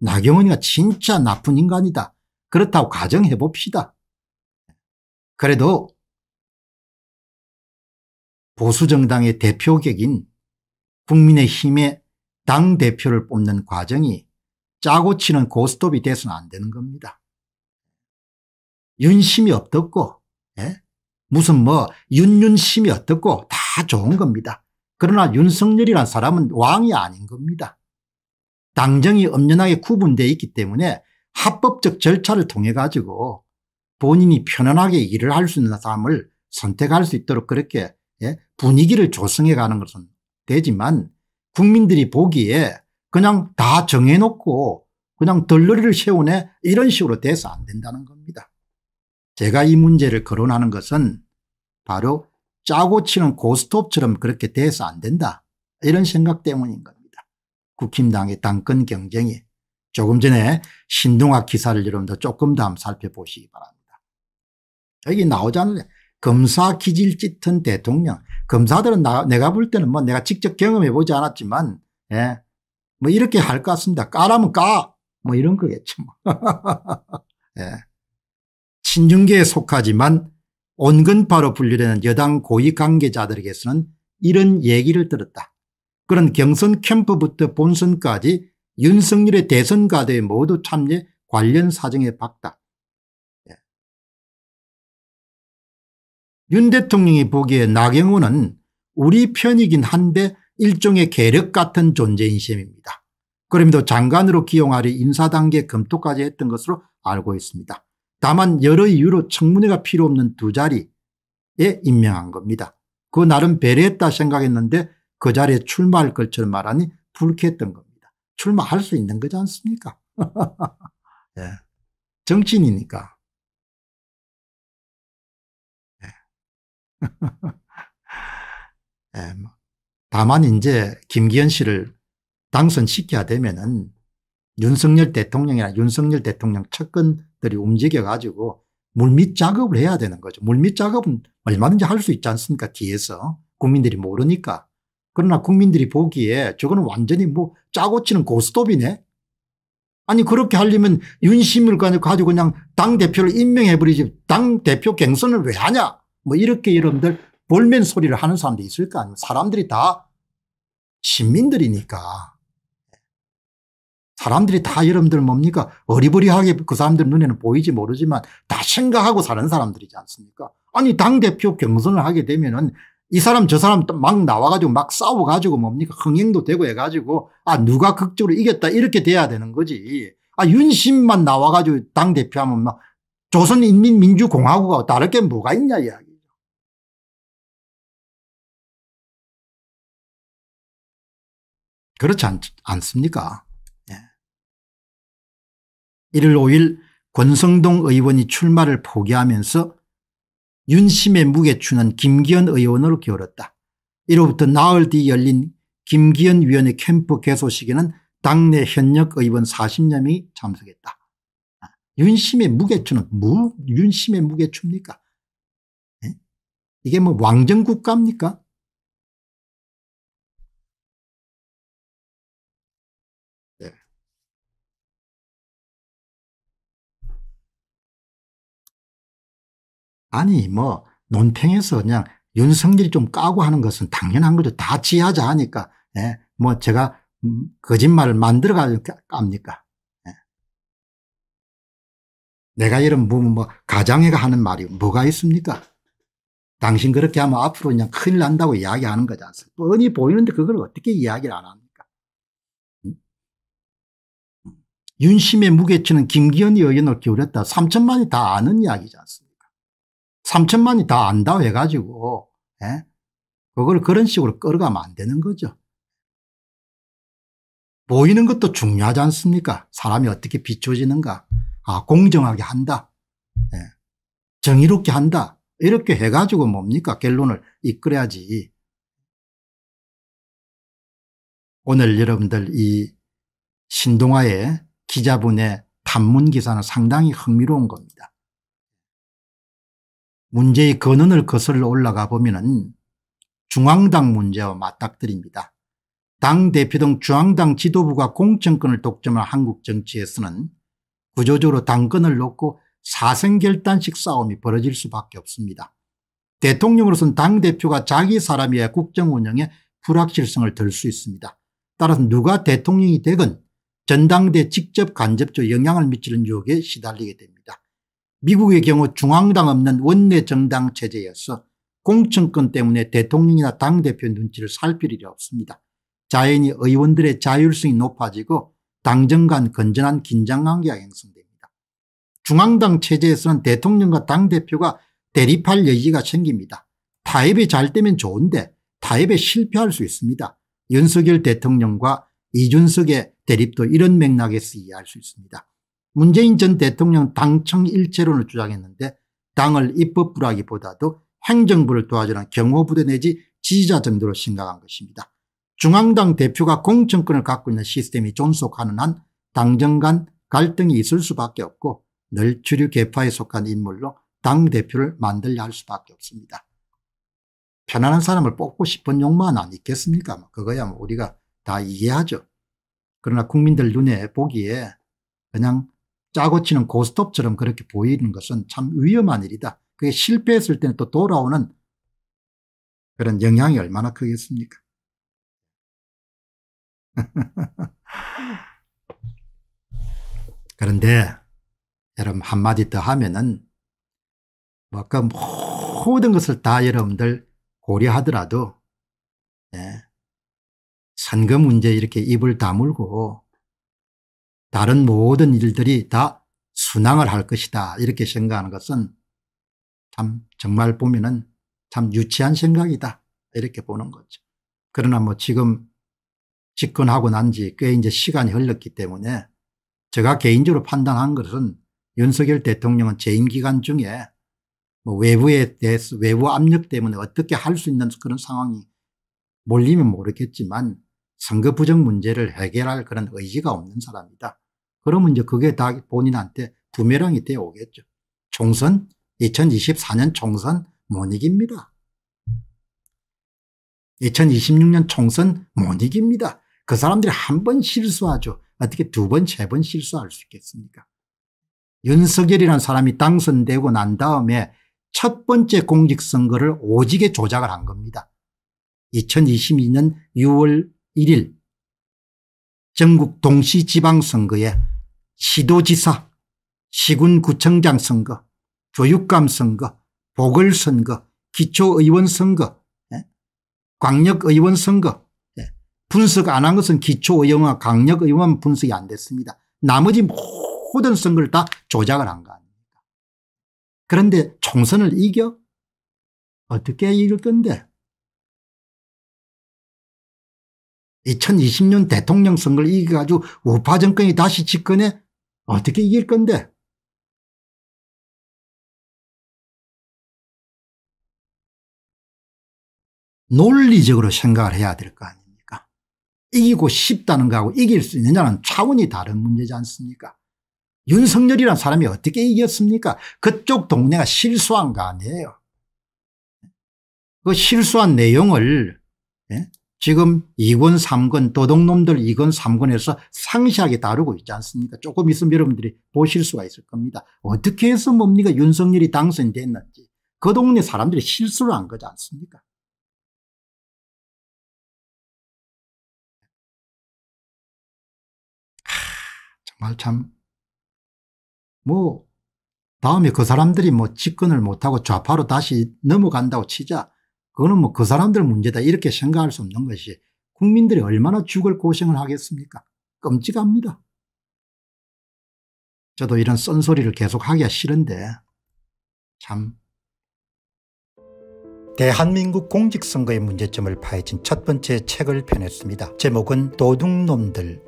나경원이가 진짜 나쁜 인간이다. 그렇다고 가정해 봅시다. 그래도 보수정당의 대표격인 국민의힘의 당대표를 뽑는 과정이 짜고 치는 고스톱이 돼서는 안 되는 겁니다. 윤심이 없었고 예? 무슨 뭐 윤윤심이 어떻고 다 좋은 겁니다. 그러나 윤석열이란 사람은 왕이 아닌 겁니다. 당정이 엄연하게 구분되어 있기 때문에 합법적 절차를 통해 가지고 본인이 편안하게 일을 할 수 있는 사람을 선택할 수 있도록 그렇게 예, 분위기를 조성해 가는 것은 되지만 국민들이 보기에 그냥 다 정해놓고 그냥 덜러리를 세우네 이런 식으로 돼서 안 된다는 겁니다. 제가 이 문제를 거론하는 것은 바로 짜고 치는 고스톱처럼 그렇게 돼서 안 된다 이런 생각 때문인 겁니다. 국힘당의 당권 경쟁이 조금 전에 신동학 기사를 여러분들 조금 더 한번 살펴보시기 바랍니다. 여기 나오잖아요. 검사 기질 짙은 대통령. 검사들은 나, 내가 볼 때는 뭐 내가 직접 경험해 보지 않았지만 예. 뭐 이렇게 할 것 같습니다. 까라면 까. 뭐 이런 거겠죠. 뭐. 예. 친중계에 속하지만 온건파로 분류되는 여당 고위 관계자들에게서는 이런 얘기를 들었다. 그런 경선 캠프부터 본선까지 윤석열의 대선 가드에 모두 참여 관련 사정에 박다. 예. 윤 대통령이 보기에 나경원은 우리 편이긴 한데 일종의 계력 같은 존재인 셈입니다. 그럼에도 장관으로 기용하려 인사단계 검토까지 했던 것으로 알고 있습니다. 다만 여러 이유로 청문회가 필요 없는 두 자리에 임명한 겁니다. 그 나름 배려했다 생각했는데 그 자리에 출마할 것처럼 말하니 불쾌했던 겁니다. 출마할 수 있는 거지 않습니까? 예. 정치인이니까. 예. 예 뭐. 다만 이제 김기현 씨를 당선시켜야 되면은 윤석열 대통령이나 윤석열 대통령 측근들이 움직여가지고 물밑 작업을 해야 되는 거죠. 물밑 작업은 얼마든지 할 수 있지 않습니까? 뒤에서. 국민들이 모르니까. 그러나 국민들이 보기에 저거는 완전히 뭐 짜고 치는 고스톱이네. 아니 그렇게 하려면 윤심을 가지고 그냥 당대표를 임명해버리지 당대표 경선을 왜 하냐 뭐 이렇게 여러분들 볼멘 소리를 하는 사람도 있을 거 아니에요. 사람들이 다 시민들이니까. 사람들이 다 여러분들 뭡니까 어리버리하게 그 사람들 눈에는 보이지 모르지만 다 생각하고 사는 사람들이지 않습니까 아니 당대표 경선을 하게 되면 은이 사람 저 사람 막 나와가지고 막 싸워가지고 뭡니까 흥행도 되고 해가지고 아 누가 극적으로 이겼다 이렇게 돼야 되는 거지. 아 윤심만 나와가지고 당 대표하면 막 조선인민민주공화국하고 다를 게 뭐가 있냐 이야기. 죠 그렇지 않, 습니까 예. 1월 5일 권성동 의원이 출마를 포기하면서 윤심의 무게추는 김기현 의원으로 기울었다. 이로부터 나흘 뒤 열린 김기현 위원회 캠프 개소식에는 당내 현역 의원 40여 명이 참석했다. 아, 윤심의 무게추는 뭐 윤심의 무게추입니까? 예? 이게 뭐 왕정국가입니까? 아니 뭐 논평에서 그냥 윤석열 좀 까고 하는 것은 당연한 거죠. 다 지하자 하니까 예. 뭐 제가 음, 거짓말을 만들어 갑니까 예. 내가 이런 뭐, 뭐 가장애가 하는 말이 뭐가 있습니까 당신 그렇게 하면 앞으로 그냥 큰일 난다고 이야기하는 거지 않습니까 뻔히 보이는데 그걸 어떻게 이야기를 안 합니까 음? 음. 윤심의 무게치는 김기현 의원을 기울였다. 3천만이 다 아는 이야기지 않습니까 3천만이 다 안다고 해가지고 예? 그걸 그런 식으로 끌어가면 안 되는 거죠. 보이는 것도 중요하지 않습니까? 사람이 어떻게 비춰지는가. 아 공정하게 한다. 예. 정의롭게 한다. 이렇게 해가지고 뭡니까? 결론을 이끌어야지. 오늘 여러분들 이 신동아의 기자분의 단문 기사는 상당히 흥미로운 겁니다. 문제의 근원을 거슬러 올라가 보면 중앙당 문제와 맞닥뜨립니다. 당대표 등 중앙당 지도부가 공천권을 독점한 한국 정치에서는 구조적으로 당권을 놓고 사생결단식 싸움이 벌어질 수밖에 없습니다. 대통령으로서는 당대표가 자기 사람이야 국정운영에 불확실성을 덜 수 있습니다. 따라서 누가 대통령이 되건 전당대 직접 간접적 영향을 미치는 유혹에 시달리게 됩니다. 미국의 경우 중앙당 없는 원내 정당 체제여서 공천권 때문에 대통령이나 당대표 눈치를 살필 요가 없습니다. 자연히 의원들의 자율성이 높아지고 당정 간 건전한 긴장관계가 형성됩니다. 중앙당 체제에서는 대통령과 당대표가 대립할 여지가 생깁니다. 타협이 잘 되면 좋은데 타협에 실패할 수 있습니다. 윤석열 대통령과 이준석의 대립도 이런 맥락에서 이해할 수 있습니다. 문재인 전 대통령 당청 일체론을 주장했는데 당을 입법부라기보다도 행정부를 도와주는 경호부대 내지 지지자 정도로 심각한 것입니다. 중앙당 대표가 공천권을 갖고 있는 시스템이 존속하는 한 당정 간 갈등이 있을 수밖에 없고 늘 주류 개파에 속한 인물로 당대표를 만들려 할 수밖에 없습니다. 편안한 사람을 뽑고 싶은 욕만 안 있겠습니까? 뭐 그거야 뭐 우리가 다 이해하죠. 그러나 국민들 눈에 보기에 그냥 짜고 치는 고스톱처럼 그렇게 보이는 것은 참 위험한 일이다. 그게 실패했을 때는 또 돌아오는 그런 영향이 얼마나 크겠습니까? 그런데 여러분 한마디 더 하면은 뭐아 그 모든 것을 다 여러분들 고려하더라도 예, 선거 문제 이렇게 입을 다물고 다른 모든 일들이 다 순항을 할 것이다 이렇게 생각하는 것은 참 정말 보면은 참 유치한 생각이다 이렇게 보는 거죠. 그러나 뭐 지금 집권하고 난 지 꽤 이제 시간이 흘렀기 때문에 제가 개인적으로 판단한 것은 윤석열 대통령은 재임 기간 중에 뭐 외부에 대해서 외부 압력 때문에 어떻게 할 수 있는 그런 상황이 몰리면 모르겠지만 선거 부정 문제를 해결할 그런 의지가 없는 사람이다. 그러면 이제 그게 다 본인한테 부메랑이 되어 오겠죠. 총선 2024년 총선 못 이깁니다. 2026년 총선 못 이깁니다. 그 사람들이 한 번 실수하죠. 어떻게 두 번, 세 번 실수할 수 있겠습니까? 윤석열이라는 사람이 당선되고 난 다음에 첫 번째 공직선거를 오지게 조작을 한 겁니다. 2022년 6월 1일 전국 동시지방선거에 시도지사, 시군구청장 선거, 교육감 선거, 보궐선거, 기초의원 선거, 예? 광역의원 선거 예? 분석 안 한 것은 기초의원과 광역의원 분석이 안 됐습니다. 나머지 모든 선거를 다 조작을 한 거 아닙니까 그런데 총선을 이겨? 어떻게 이길 건데 2020년 대통령 선거를 이겨가지고 우파 정권이 다시 집권해 어떻게 이길 건데 논리적으로 생각을 해야 될 거 아닙니까 이기고 싶다는 거하고 이길 수 있느냐는 차원이 다른 문제지 않습니까 윤석열이란 사람이 어떻게 이겼습니까 그쪽 동네가 실수한 거 아니에요 그 실수한 내용을 예? 지금 2권 3권 도둑놈들 2권 3권에서 상시하게 다루고 있지 않습니까 조금 있으면 여러분들이 보실 수가 있을 겁니다. 어떻게 해서 뭡니까 윤석열이 당선됐는지 이그 동네 사람들이 실수를 한 거지 않습니까 정말 참뭐 다음에 그 사람들이 뭐 집권을 못하고 좌파로 다시 넘어간다고 치자 그거는 뭐 그 사람들 문제다 이렇게 생각할 수 없는 것이 국민들이 얼마나 죽을 고생을 하겠습니까? 끔찍합니다. 저도 이런 쓴소리를 계속 하기가 싫은데 참 대한민국 공직선거의 문제점을 파헤친 첫 번째 책을 펴냈습니다. 제목은 도둑놈들